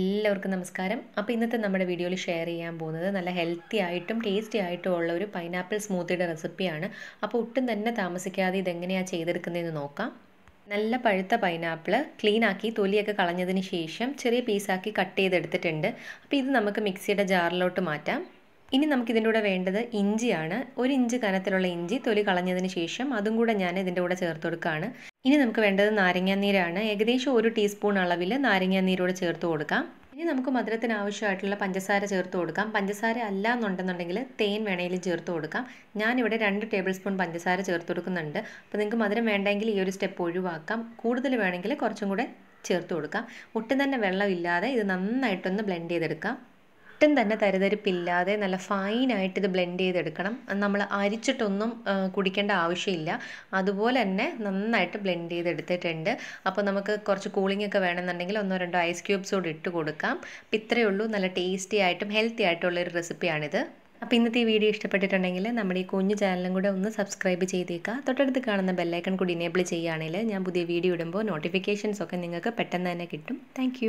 എല്ലാവർക്കും നമസ്കാരം അപ്പോൾ ഇന്നത്തെ നമ്മുടെ വീഡിയോയിൽ ഷെയർ ചെയ്യാൻ പോകുന്നത് നല്ല ഹെൽത്തി ആയിട്ടും ടേസ്റ്റി ആയിട്ടും ഉള്ള ഒരു പൈനാപ്പിൾ സ്മൂത്തിയുടെ റെസിപ്പിയാണ് അപ്പോൾ ഒട്ടും തന്നെ താമസിക്കാതെ ഇതെങ്ങനെയാണ് ചെയ്തെടുക്കുന്നതെന്ന് നോക്കാം നല്ല പഴുത്ത പൈനാപ്പിൾ ക്ലീനാക്കി തൊലിയൊക്കെ കളഞ്ഞതിന് ശേഷം ചെറിയ പീസാക്കി കട്ട് ചെയ്തെടുത്തിട്ടുണ്ട് അപ്പോൾ ഇത് നമുക്ക് മിക്സിയുടെ ജാറിലോട്ട് മാറ്റാം ഇനി നമുക്കിതിൻ്റെ കൂടെ വേണ്ടത് ഇഞ്ചിയാണ് ഒരു ഇഞ്ച് കനത്തിലുള്ള ഇഞ്ചി തൊലി കളഞ്ഞതിന് ശേഷം അതും കൂടെ ഞാൻ ഇതിൻ്റെ കൂടെ ചേർത്ത് കൊടുക്കുകയാണ് ഇനി നമുക്ക് വേണ്ടത് നാരങ്ങാനീരാണ് ഏകദേശം ഒരു ടീസ്പൂൺ അളവിൽ നാരങ്ങാനീരോട് ചേർത്ത് കൊടുക്കാം ഇനി നമുക്ക് മധുരത്തിന് ആവശ്യമായിട്ടുള്ള പഞ്ചസാര ചേർത്ത് കൊടുക്കാം പഞ്ചസാര അല്ല എന്നുണ്ടെന്നുണ്ടെങ്കിൽ തേൻ വേണമെങ്കിലും ചേർത്ത് കൊടുക്കാം ഞാനിവിടെ രണ്ട് ടേബിൾ സ്പൂൺ പഞ്ചസാര ചേർത്ത് കൊടുക്കുന്നുണ്ട് അപ്പോൾ നിങ്ങൾക്ക് മധുരം വേണ്ടെങ്കിൽ ഈ ഒരു സ്റ്റെപ്പ് ഒഴിവാക്കാം കൂടുതൽ വേണമെങ്കിൽ കുറച്ചും കൂടെ ചേർത്ത് കൊടുക്കാം ഒട്ടും തന്നെ വെള്ളമില്ലാതെ ഇത് നന്നായിട്ടൊന്ന് ബ്ലെൻഡ് ചെയ്തെടുക്കാം ഒട്ടും തന്നെ തരതരിപ്പില്ലാതെ നല്ല ഫൈനായിട്ട് ഇത് ബ്ലെൻഡ് ചെയ്തെടുക്കണം നമ്മൾ അരിച്ചിട്ടൊന്നും കുടിക്കേണ്ട ആവശ്യമില്ല അതുപോലെ തന്നെ നന്നായിട്ട് ബ്ലെൻഡ് ചെയ്തെടുത്തിട്ടുണ്ട് അപ്പോൾ നമുക്ക് കുറച്ച് കൂളിംഗ് ഒക്കെ വേണമെന്നുണ്ടെങ്കിൽ ഒന്നോ രണ്ടോ ഐസ് ക്യൂബ്സ് കൂടി ഇട്ട് കൊടുക്കാം അപ്പം ഇത്രയേ ഉള്ളൂ നല്ല ടേസ്റ്റി ആയിട്ടും ഹെൽത്തി ആയിട്ടുള്ളൊരു റെസിപ്പിയാണിത് അപ്പോൾ ഇന്നത്തെ ഈ വീഡിയോ ഇഷ്ടപ്പെട്ടിട്ടുണ്ടെങ്കിൽ നമ്മുടെ ഈ കുഞ്ഞു ചാനലും കൂടെ ഒന്ന് സബ്സ്ക്രൈബ് ചെയ്തേക്കുക തൊട്ടടുത്ത് കാണുന്ന ബെല്ലൈക്കൺ കൂടി ഇനേബിൾ ചെയ്യുകയാണെങ്കിൽ ഞാൻ പുതിയ വീഡിയോ ഇടുമ്പോൾ നോട്ടിഫിക്കേഷൻസ് ഒക്കെ നിങ്ങൾക്ക് പെട്ടെന്ന് തന്നെ കിട്ടും താങ്ക്